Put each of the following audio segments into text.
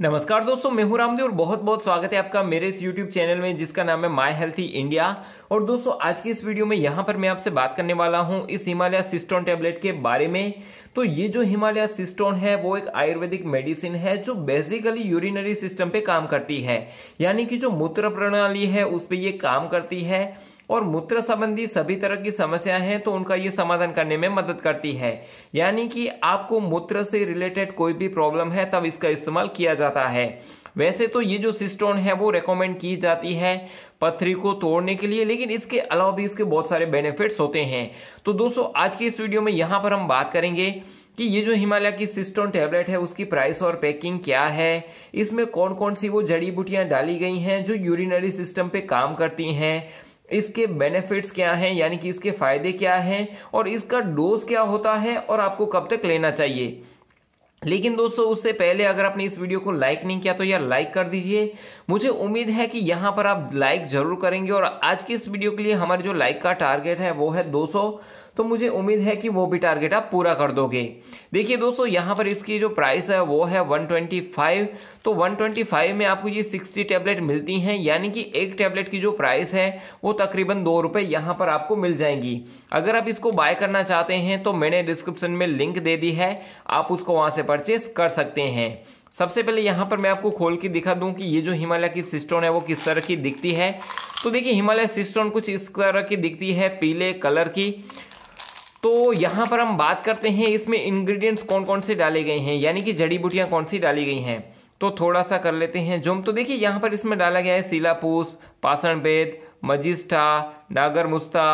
नमस्कार दोस्तों मैं हूं रामदेव और बहुत बहुत स्वागत है आपका मेरे इस YouTube चैनल में जिसका नाम है माई हेल्थी इंडिया और दोस्तों आज की इस वीडियो में यहां पर मैं आपसे बात करने वाला हूं इस हिमालय सिस्टोन टेबलेट के बारे में तो ये जो हिमालय सिस्टोन है वो एक आयुर्वेदिक मेडिसिन है जो बेसिकली यूरिनरी सिस्टम पे काम करती है यानी कि जो मूत्र प्रणाली है उस पर यह काम करती है और मूत्र संबंधी सभी तरह की समस्या है तो उनका ये समाधान करने में मदद करती है यानी कि आपको मूत्र से रिलेटेड कोई भी प्रॉब्लम है तब इसका इस्तेमाल किया जाता है वैसे तो ये जो सिस्टोन है वो रेकमेंड की जाती है पथरी को तोड़ने के लिए लेकिन इसके अलावा भी इसके बहुत सारे बेनिफिट्स होते हैं तो दोस्तों आज की इस वीडियो में यहाँ पर हम बात करेंगे कि ये जो हिमालय की सिस्टोन टैबलेट है उसकी प्राइस और पैकिंग क्या है इसमें कौन कौन सी वो जड़ी बूटियां डाली गई हैं जो यूरिनरी सिस्टम पे काम करती हैं इसके बेनिफिट्स क्या हैं यानी कि इसके फायदे क्या हैं और इसका डोज क्या होता है और आपको कब तक लेना चाहिए लेकिन दोस्तों उससे पहले अगर आपने इस वीडियो को लाइक नहीं किया तो यार लाइक कर दीजिए मुझे उम्मीद है कि यहां पर आप लाइक जरूर करेंगे और आज की इस वीडियो के लिए हमारे जो लाइक का टारगेट है वो है 200 तो मुझे उम्मीद है कि वो भी टारगेट आप पूरा कर दोगे देखिए दोस्तों यहाँ पर इसकी जो प्राइस है वो है 125 तो 125 में आपको ये 60 टैबलेट मिलती हैं यानी कि एक टैबलेट की जो प्राइस है वो तकरीबन दो रुपये यहाँ पर आपको मिल जाएंगी अगर आप इसको बाय करना चाहते हैं तो मैंने डिस्क्रिप्शन में लिंक दे दी है आप उसको वहाँ से परचेज कर सकते हैं सबसे पहले यहाँ पर मैं आपको खोल के दिखा दूँ कि ये जो हिमालय की सिस्टोन है वो किस तरह की दिखती है तो देखिए हिमालय सिस्टोन कुछ इस तरह की दिखती है पीले कलर की तो यहाँ पर हम बात करते हैं इसमें इंग्रेडिएंट्स कौन कौन से डाले गए हैं यानी कि जड़ी बूटियाँ कौन सी डाली गई हैं तो थोड़ा सा कर लेते हैं जुम तो देखिए यहाँ पर इसमें डाला गया है पूस पाषण बेद मजिस्टा डागर मुस्ता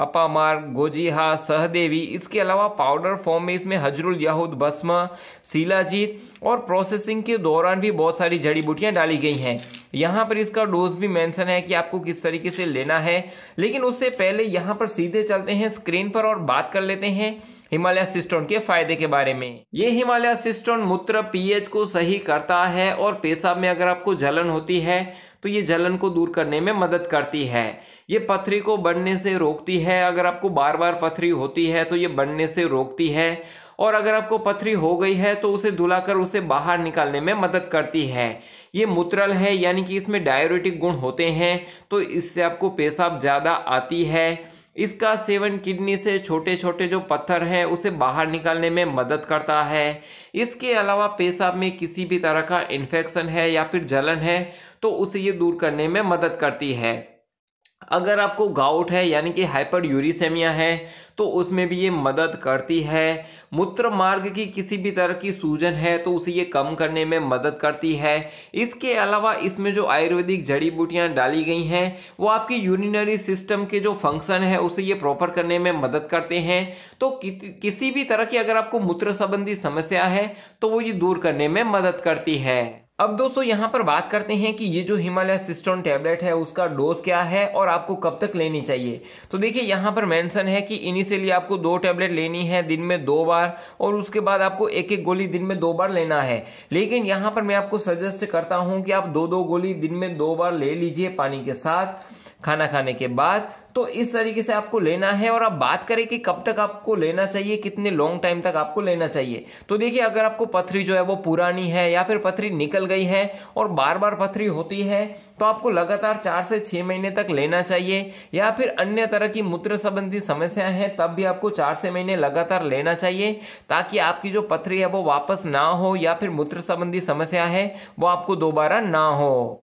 अपामार्ग गोजीहा सहदेवी इसके अलावा पाउडर फॉर्म में इसमें हजरुल यहूद भस्म शिलाजीत और प्रोसेसिंग के दौरान भी बहुत सारी जड़ी बूटियाँ डाली गई हैं यहाँ पर इसका डोज भी मेंशन है कि आपको किस तरीके से लेना है लेकिन उससे पहले यहाँ पर सीधे चलते हैं स्क्रीन पर और बात कर लेते हैं हिमालय सिस्टोन के फायदे के बारे में ये हिमालय सिस्टोन मूत्र पीएच को सही करता है और पेशाब में अगर आपको जलन होती है तो ये जलन को दूर करने में मदद करती है ये पथरी को बढ़ने से रोकती है अगर आपको बार बार पथरी होती है तो ये बनने से रोकती है और अगर आपको पथरी हो गई है तो उसे धुलाकर उसे बाहर निकालने में मदद करती है ये मूत्रल है यानी कि इसमें डायोरेटिक गुण होते हैं तो इससे आपको पेशाब ज़्यादा आती है इसका सेवन किडनी से छोटे छोटे जो पत्थर हैं उसे बाहर निकालने में मदद करता है इसके अलावा पेशाब में किसी भी तरह का इन्फेक्शन है या फिर जलन है तो उसे ये दूर करने में मदद करती है अगर आपको गाउट है यानी कि हाइपर यूरिसेमिया है तो उसमें भी ये मदद करती है मूत्र मार्ग की किसी भी तरह की सूजन है तो उसे ये कम करने में मदद करती है इसके अलावा इसमें जो आयुर्वेदिक जड़ी बूटियाँ डाली गई हैं वो आपकी यूरिनरी सिस्टम के जो फंक्शन है उसे ये प्रॉपर करने में मदद करते हैं तो कि, किसी भी तरह की अगर आपको मूत्र संबंधी समस्या है तो वो ये दूर करने में मदद करती है अब दोस्तों यहाँ पर बात करते हैं कि ये जो हिमालय सिस्टोन टैबलेट है उसका डोज क्या है और आपको कब तक लेनी चाहिए तो देखिए यहाँ पर मेंशन है कि इनिशियली आपको दो टैबलेट लेनी है दिन में दो बार और उसके बाद आपको एक एक गोली दिन में दो बार लेना है लेकिन यहाँ पर मैं आपको सजेस्ट करता हूँ कि आप दो दो गोली दिन में दो बार ले लीजिए पानी के साथ खाना खाने के बाद तो इस तरीके से आपको लेना है और आप बात करें कि कब तक आपको लेना चाहिए कितने लॉन्ग टाइम तक आपको लेना चाहिए तो देखिए अगर आपको पथरी जो है वो पुरानी है या फिर पथरी निकल गई है और बार बार पथरी होती है तो आपको लगातार चार से छह महीने तक लेना चाहिए या फिर अन्य तरह की मूत्र संबंधी समस्या है तब भी आपको चार से महीने लगातार लेना चाहिए ताकि आपकी जो पथरी है वो वापस ना हो या फिर मूत्र संबंधी समस्या है वो आपको दोबारा ना हो